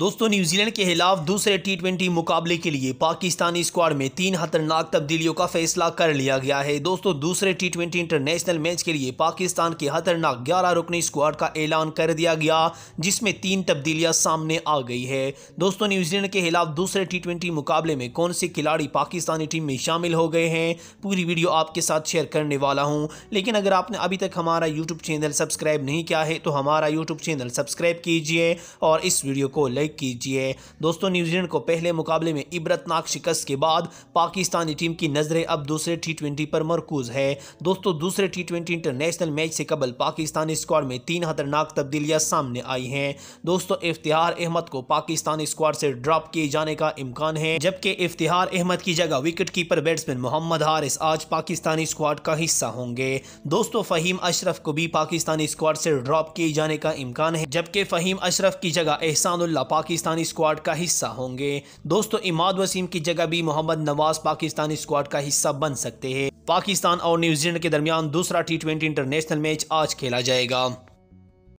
दोस्तों न्यूजीलैंड के खिलाफ दूसरे टी मुकाबले के लिए पाकिस्तानी स्क्वाड में तीन खतरनाक तब्दीलियों का फैसला कर लिया गया है दोस्तों दूसरे टी इंटरनेशनल मैच के लिए पाकिस्तान के खतरनाक ग्यारह रुकनी स्क्वाड का ऐलान कर दिया गया जिसमें तीन तब्दीलियां सामने आ गई है दोस्तों न्यूजीलैंड के खिलाफ दूसरे टी मुकाबले में कौन से खिलाड़ी पाकिस्तानी टीम में शामिल हो गए हैं पूरी वीडियो आपके साथ शेयर करने वाला हूँ लेकिन अगर आपने अभी तक हमारा यूट्यूब चैनल सब्सक्राइब नहीं किया है तो हमारा यूट्यूब चैनल सब्सक्राइब कीजिए और इस वीडियो को लाइक कीजिए दोस्तों न्यूजीलैंड को पहले मुकाबले में इबरतनाक शिकस्त के बाद पाकिस्तानी टीम की नज़रें अब दूसरे टी पर मरकूज है दोस्तों दूसरे टी इंटरनेशनल मैच से कबल पाकिस्तानी स्क्वाड में तीन खतरनाक तब्दीलियां सामने आई हैं दोस्तों इफ्तार अहमद को पाकिस्तानी स्क्वाड से ड्रॉप किए जाने का इम्कान है जबकि इफ्तार अहमद की जगह wicket keeper batsman Mohammad Haris आज पाकिस्तानी स्क्वाड का हिस्सा होंगे दोस्तों फहीम अशरफ को भी पाकिस्तानी स्क्वाड से ड्रॉप किए जाने का इम्कान है जबकि फहीम अशरफ की जगह एहसानुल्ला पाकिस्तानी स्क्वाड का हिस्सा होंगे दोस्तों इमाद वसीम की जगह भी मोहम्मद नवाज पाकिस्तानी स्क्वाड का हिस्सा बन सकते हैं पाकिस्तान और न्यूजीलैंड के दरमियान दूसरा टी ट्वेंटी इंटरनेशनल मैच आज खेला जाएगा